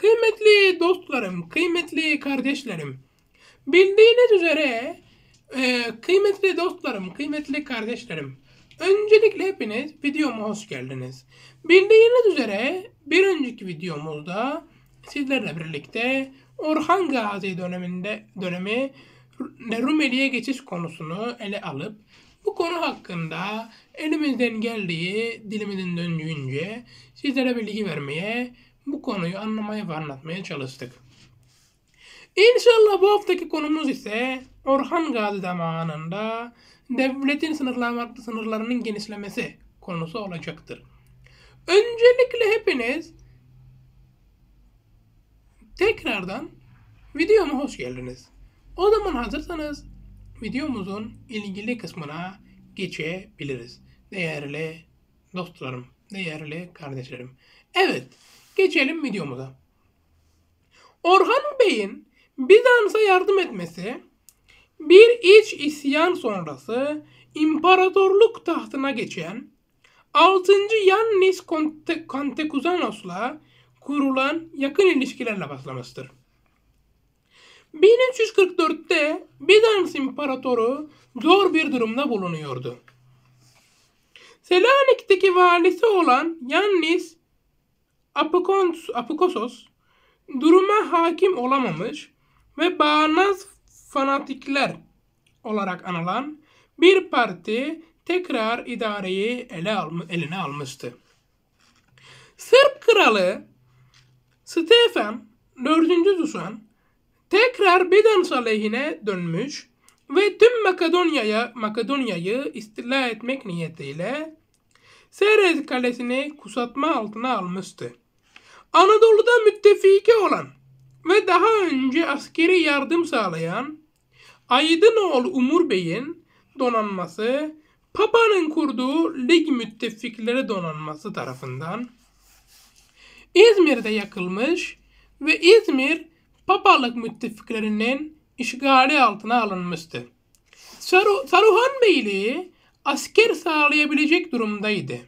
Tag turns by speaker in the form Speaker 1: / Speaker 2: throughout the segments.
Speaker 1: Kıymetli dostlarım, kıymetli kardeşlerim. Bildiğiniz üzere e, kıymetli dostlarım, kıymetli kardeşlerim. Öncelikle hepiniz videoma hoş geldiniz. Bildiğiniz üzere bir önceki videomuzda sizlerle birlikte Orhan Gazi döneminde dönemi Rumeli'ye geçiş konusunu ele alıp bu konu hakkında elimizden geldiği, dilimizin döndüğünce sizlere bilgi vermeye bu konuyu anlamaya ve anlatmaya çalıştık. İnşallah bu haftaki konumuz ise Orhan Gazi zamanında devletin sınırlar, sınırlarının genişlemesi konusu olacaktır. Öncelikle hepiniz tekrardan videoma hoş geldiniz. O zaman hazırsanız videomuzun ilgili kısmına geçebiliriz. Değerli dostlarım, değerli kardeşlerim. Evet, Geçelim videomuza. Orhan Bey'in Bizans'a yardım etmesi bir iç isyan sonrası imparatorluk tahtına geçen 6. Yannis Kantekuzanos'la kurulan yakın ilişkilerle başlamıştır. 1344'te Bizans İmparatoru zor bir durumda bulunuyordu. Selanik'teki valisi olan Yannis Apokons, Apokosos duruma hakim olamamış ve bağnaz fanatikler olarak anılan bir parti tekrar idareyi ele alma, eline almıştı. Sırp kralı Stefan 4. Dusan tekrar Bizans aleyhine dönmüş ve tüm Makedonya'ya Makedonya'yı istila etmek niyetiyle Serez kalesini kusatma altına almıştı. Anadolu'da müttefiki olan ve daha önce askeri yardım sağlayan Aydınoğlu Umur Bey'in donanması Papa'nın kurduğu Lig Müttefikleri Donanması tarafından İzmir'de yakılmış ve İzmir Papalık müttefiklerinin işgali altına alınmıştı. Saru Saruhan Beyliği asker sağlayabilecek durumdaydı.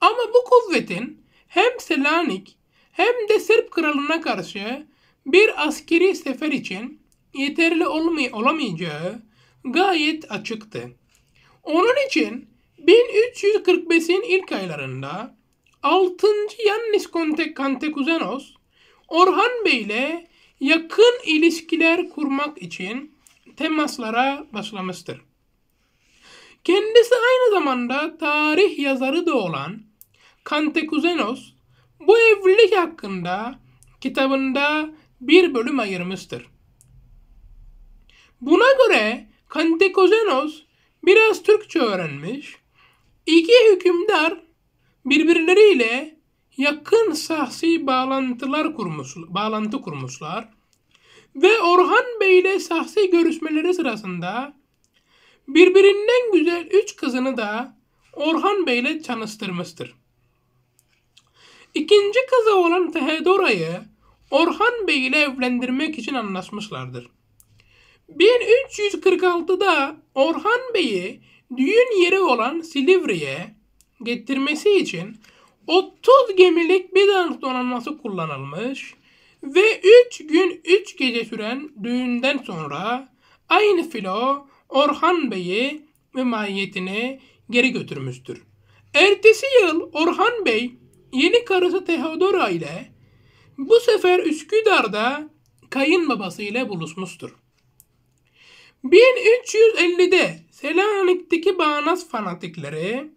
Speaker 1: Ama bu kuvvetin hem Selanik hem de Sırp kralına karşı bir askeri sefer için yeterli olmay olamayacağı gayet açıktı. Onun için 1345'in ilk aylarında 6. Yannis Kontek Kantekuzenos Orhan Bey ile yakın ilişkiler kurmak için temaslara başlamıştır. Kendisi aynı zamanda tarih yazarı da olan Kantekuzenos bu evlilik hakkında kitabında bir bölüm ayırmıştır. Buna göre Kantikozenos biraz Türkçe öğrenmiş, iki hükümdar birbirleriyle yakın sahsi bağlantılar kurmuş, bağlantı kurmuşlar ve Orhan Bey ile sahsi görüşmeleri sırasında birbirinden güzel üç kızını da Orhan Bey ile tanıştırmıştır. İkinci kızı olan Theodora'yı Orhan Bey ile evlendirmek için anlaşmışlardır. 1346'da Orhan Bey'i düğün yeri olan Silivri'ye getirmesi için 30 gemilik Bizans donanması kullanılmış ve 3 gün 3 gece süren düğünden sonra aynı filo Orhan Bey'i ve mahiyetini geri götürmüştür. Ertesi yıl Orhan Bey yeni karısı Teodora ile bu sefer Üsküdar'da kayınbabası ile buluşmuştur. 1350'de Selanik'teki bağnaz fanatikleri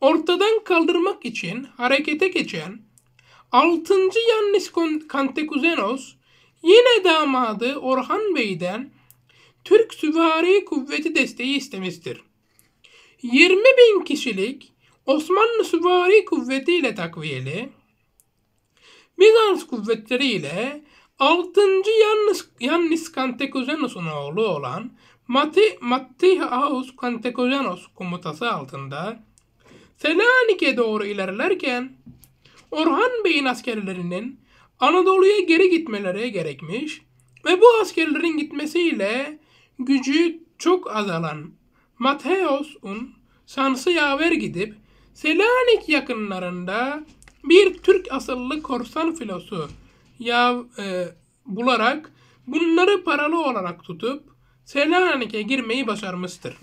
Speaker 1: ortadan kaldırmak için harekete geçen 6. Yannis Kantekuzenos yine damadı Orhan Bey'den Türk Süvari Kuvveti desteği istemiştir. 20 bin kişilik Osmanlı süvari kuvvetiyle takviyeli, Bizans kuvvetleriyle 6. Yannis, Yannis Kantekozenos'un oğlu olan Mati, Mattihaus Kantekozenos komutası altında Selanik'e doğru ilerlerken Orhan Bey'in askerlerinin Anadolu'ya geri gitmeleri gerekmiş ve bu askerlerin gitmesiyle gücü çok azalan Mateos'un sansı yaver gidip Selanik yakınlarında bir Türk asıllı korsan filosu ya e, bularak bunları paralı olarak tutup Selanik'e girmeyi başarmıştır.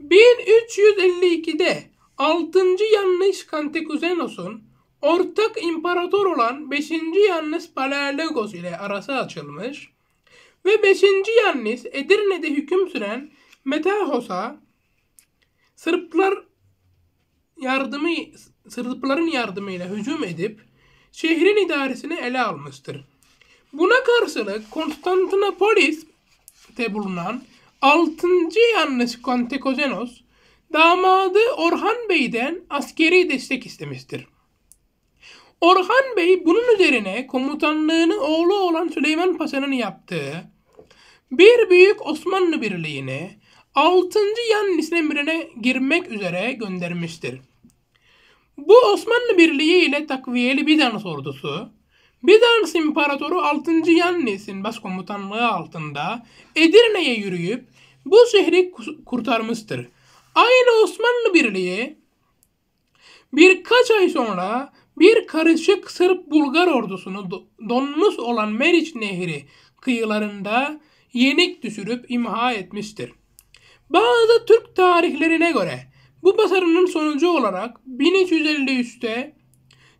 Speaker 1: 1352'de 6. Yanlış Kantekuzenos'un ortak imparator olan 5. Yanlış Palaiologos ile arası açılmış ve 5. Yanlış Edirne'de hüküm süren Metahos'a Sırplar yardımı sırtların yardımıyla hücum edip şehrin idaresini ele almıştır. Buna karşılık Konstantinopolis'te bulunan 6. yanlısı Kontekozenos damadı Orhan Bey'den askeri destek istemiştir. Orhan Bey bunun üzerine komutanlığını oğlu olan Süleyman Paşa'nın yaptığı bir büyük Osmanlı Birliği'ni 6. Yannis emrine girmek üzere göndermiştir. Bu Osmanlı Birliği ile takviyeli Bizans ordusu, Bizans İmparatoru 6. Yannis'in başkomutanlığı altında Edirne'ye yürüyüp bu şehri kurtarmıştır. Aynı Osmanlı Birliği birkaç ay sonra bir karışık Sırp Bulgar ordusunu donmuş olan Meriç Nehri kıyılarında yenik düşürüp imha etmiştir. Bazı Türk tarihlerine göre bu başarının sonucu olarak 1353'te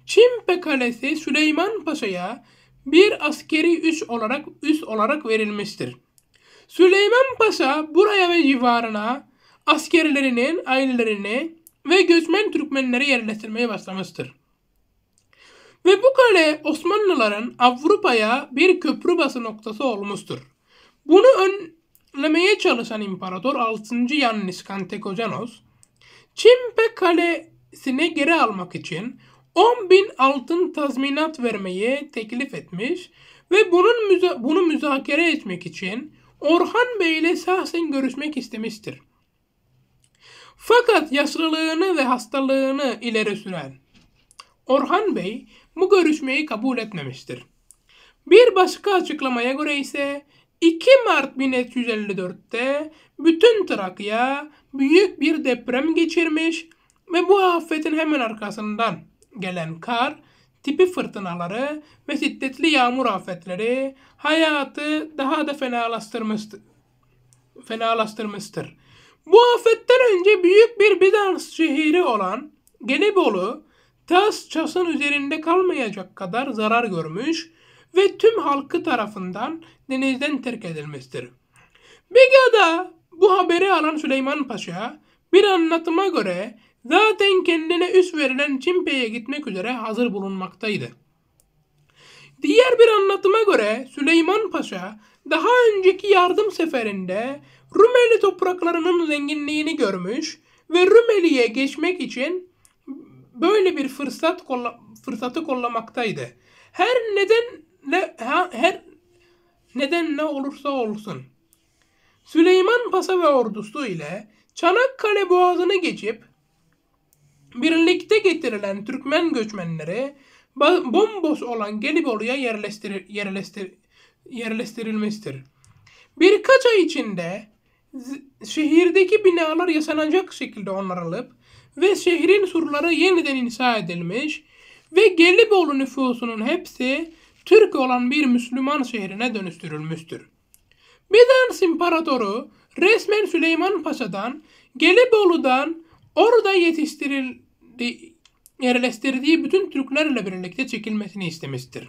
Speaker 1: Çin pekalesi Süleyman Paşa'ya bir askeri üs olarak üs olarak verilmiştir. Süleyman Paşa buraya ve civarına askerlerinin ailelerini ve göçmen Türkmenleri yerleştirmeye başlamıştır. Ve bu kale Osmanlıların Avrupa'ya bir köprü bası noktası olmuştur. Bunu önlemeye çalışan İmparator 6. Yannis Kantekozenos Çimpe Kalesi'ne geri almak için 10 bin altın tazminat vermeye teklif etmiş ve bunun müza bunu müzakere etmek için Orhan Bey ile şahsen görüşmek istemiştir. Fakat yaşlılığını ve hastalığını ileri süren Orhan Bey bu görüşmeyi kabul etmemiştir. Bir başka açıklamaya göre ise 2 Mart 1954'te bütün Trakya büyük bir deprem geçirmiş ve bu afetin hemen arkasından gelen kar tipi fırtınaları ve şiddetli yağmur afetleri hayatı daha da fenalaştırmıştır. fenalaştırmıştır. Bu afetten önce büyük bir Bizans şehri olan Gelibolu, tas çasın üzerinde kalmayacak kadar zarar görmüş ve tüm halkı tarafından denizden terk edilmiştir. Bega'da bu haberi alan Süleyman Paşa bir anlatıma göre zaten kendine üst verilen Çimpe'ye gitmek üzere hazır bulunmaktaydı. Diğer bir anlatıma göre Süleyman Paşa daha önceki yardım seferinde Rumeli topraklarının zenginliğini görmüş ve Rumeli'ye geçmek için böyle bir fırsat kolla fırsatı kollamaktaydı. Her neden ne, her neden ne olursa olsun. Süleyman Paşa ve ordusu ile Çanakkale Boğazı'nı geçip birlikte getirilen Türkmen göçmenleri bomboş olan Gelibolu'ya yerleştir, yerleştir, yerleştirilmiştir. Birkaç ay içinde şehirdeki binalar yaşanacak şekilde onarılıp ve şehrin surları yeniden inşa edilmiş ve Gelibolu nüfusunun hepsi Türk olan bir Müslüman şehrine dönüştürülmüştür. Bizans İmparatoru resmen Süleyman Paşa'dan, Gelibolu'dan orada yetiştirildi, yerleştirdiği bütün Türklerle birlikte çekilmesini istemiştir.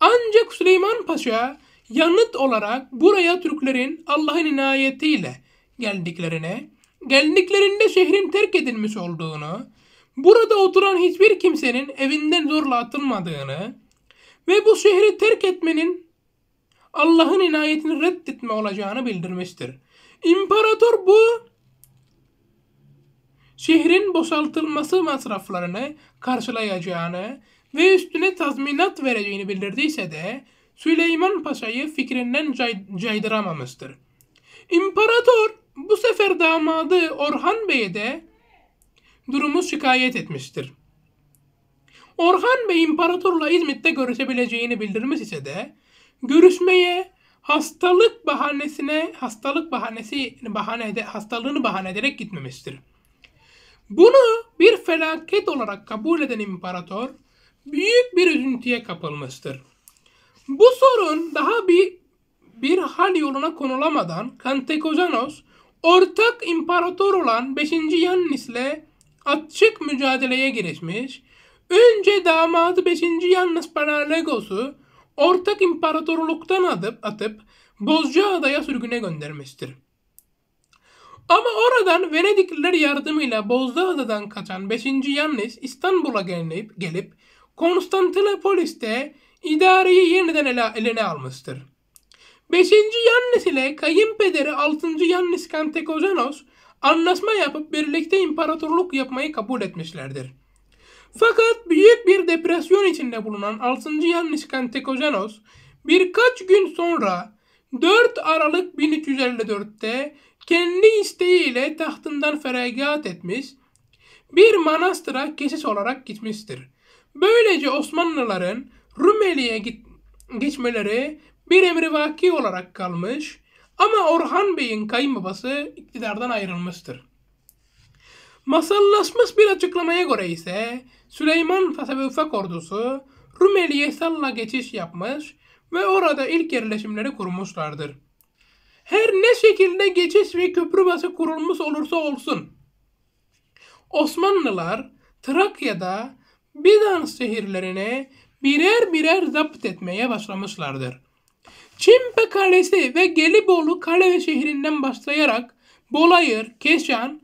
Speaker 1: Ancak Süleyman Paşa yanıt olarak buraya Türklerin Allah'ın inayetiyle geldiklerine, geldiklerinde şehrin terk edilmiş olduğunu, burada oturan hiçbir kimsenin evinden zorla atılmadığını, ve bu şehri terk etmenin Allah'ın inayetini reddetme olacağını bildirmiştir. İmparator bu şehrin boşaltılması masraflarını karşılayacağını ve üstüne tazminat vereceğini bildirdiyse de Süleyman Paşa'yı fikrinden cay caydıramamıştır. İmparator bu sefer damadı Orhan Bey'e de durumu şikayet etmiştir. Orhan Bey imparatorla İzmit'te görüşebileceğini bildirmiş ise de görüşmeye hastalık bahanesine hastalık bahanesi bahane ede, hastalığını bahane ederek gitmemiştir. Bunu bir felaket olarak kabul eden imparator büyük bir üzüntüye kapılmıştır. Bu sorun daha bir bir hal yoluna konulamadan Kantekozanos ortak imparator olan 5. Yannis'le açık mücadeleye girişmiş Önce damadı 5. Yalnız paralegosu ortak imparatorluktan atıp, atıp Bozcaada'ya sürgüne göndermiştir. Ama oradan Venedikliler yardımıyla Bozcaada'dan kaçan 5. Yannis İstanbul'a gelip, gelip Konstantinopolis'te idareyi yeniden ele, eline almıştır. 5. Yannis ile kayınpederi 6. Yannis Kantekozanos anlaşma yapıp birlikte imparatorluk yapmayı kabul etmişlerdir. Fakat büyük bir depresyon içinde bulunan 6. Yanlışkan Tekozenos birkaç gün sonra 4 Aralık 1354'te kendi isteğiyle tahtından feragat etmiş, bir manastıra kesis olarak gitmiştir. Böylece Osmanlıların Rumeli'ye geçmeleri bir emri vaki olarak kalmış ama Orhan Bey'in kayınbabası iktidardan ayrılmıştır. Masallaşmış bir açıklamaya göre ise Süleyman tasavvufa ordusu Rumeli'ye salla geçiş yapmış ve orada ilk yerleşimleri kurmuşlardır. Her ne şekilde geçiş ve köprü bası kurulmuş olursa olsun Osmanlılar Trakya'da Bizans şehirlerine birer birer zapt etmeye başlamışlardır. Çimpe Kalesi ve Gelibolu Kale ve şehrinden başlayarak Bolayır, Keşan,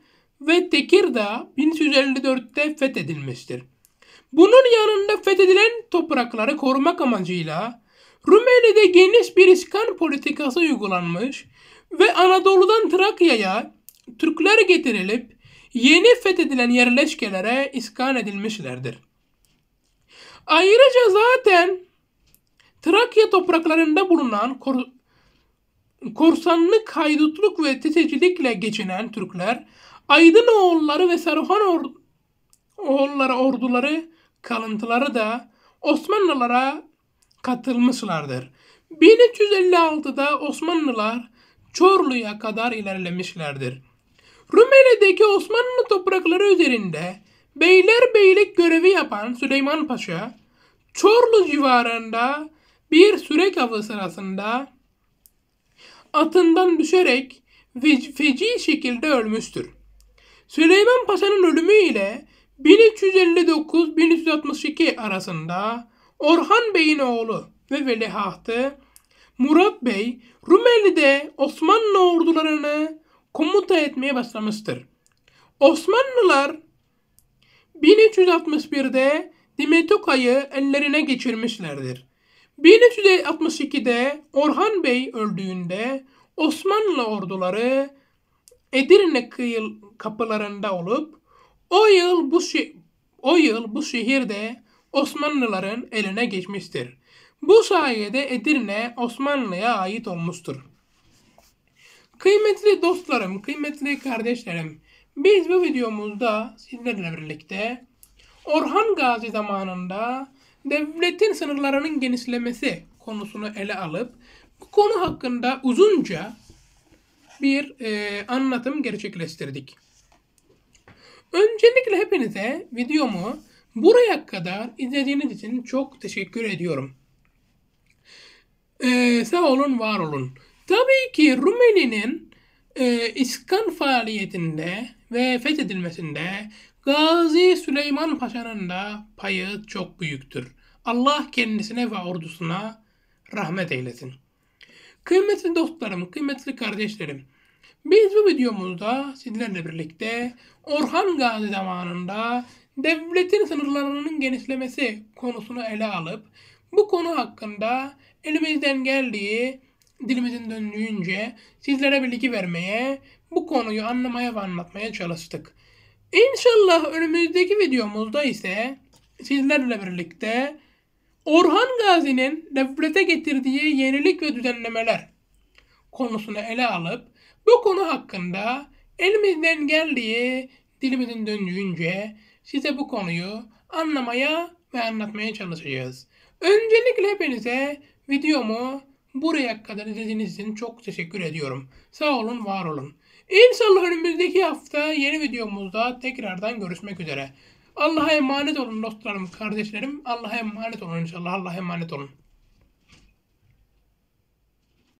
Speaker 1: ve Tekirdağ 1354'te fethedilmiştir. Bunun yanında fethedilen toprakları korumak amacıyla Rumeli'de geniş bir iskan politikası uygulanmış ve Anadolu'dan Trakya'ya Türkler getirilip yeni fethedilen yerleşkelere iskan edilmişlerdir. Ayrıca zaten Trakya topraklarında bulunan kor korsanlık, haydutluk ve titecilikle geçinen Türkler Aydın oğulları ve Saruhan or oğulları orduları kalıntıları da Osmanlılara katılmışlardır. 1356'da Osmanlılar Çorlu'ya kadar ilerlemişlerdir. Rumeli'deki Osmanlı toprakları üzerinde beyler beylik görevi yapan Süleyman Paşa, Çorlu civarında bir sürek avı sırasında atından düşerek feci şekilde ölmüştür. Süleyman Paşa'nın ölümü ile 1359-1362 arasında Orhan Bey'in oğlu ve veliahtı Murat Bey Rumeli'de Osmanlı ordularını komuta etmeye başlamıştır. Osmanlılar 1361'de Dimetoka'yı ellerine geçirmişlerdir. 1362'de Orhan Bey öldüğünde Osmanlı orduları Edirne kıyıl kapılarında olup o yıl bu o yıl bu şehirde Osmanlıların eline geçmiştir. Bu sayede Edirne Osmanlı'ya ait olmuştur. Kıymetli dostlarım, kıymetli kardeşlerim, biz bu videomuzda sizlerle birlikte Orhan Gazi zamanında devletin sınırlarının genişlemesi konusunu ele alıp bu konu hakkında uzunca bir e, anlatım gerçekleştirdik. Öncelikle hepinize videomu buraya kadar izlediğiniz için çok teşekkür ediyorum. Ee, sağ olun, var olun. Tabii ki Rumeli'nin e, iskan faaliyetinde ve fethedilmesinde Gazi Süleyman Paşa'nın da payı çok büyüktür. Allah kendisine ve ordusuna rahmet eylesin. Kıymetli dostlarım, kıymetli kardeşlerim, biz bu videomuzda sizlerle birlikte Orhan Gazi zamanında devletin sınırlarının genişlemesi konusunu ele alıp bu konu hakkında elimizden geldiği dilimizin döndüğünce sizlere bilgi vermeye, bu konuyu anlamaya ve anlatmaya çalıştık. İnşallah önümüzdeki videomuzda ise sizlerle birlikte Orhan Gazi'nin devlete getirdiği yenilik ve düzenlemeler konusunu ele alıp bu konu hakkında elimizden geldiği dilimizin döndüğünce size bu konuyu anlamaya ve anlatmaya çalışacağız. Öncelikle hepinize videomu buraya kadar izlediğiniz için çok teşekkür ediyorum. Sağ olun, var olun. İnşallah önümüzdeki hafta yeni videomuzda tekrardan görüşmek üzere. Allah'a emanet olun dostlarım, kardeşlerim. Allah'a emanet olun inşallah. Allah'a emanet olun.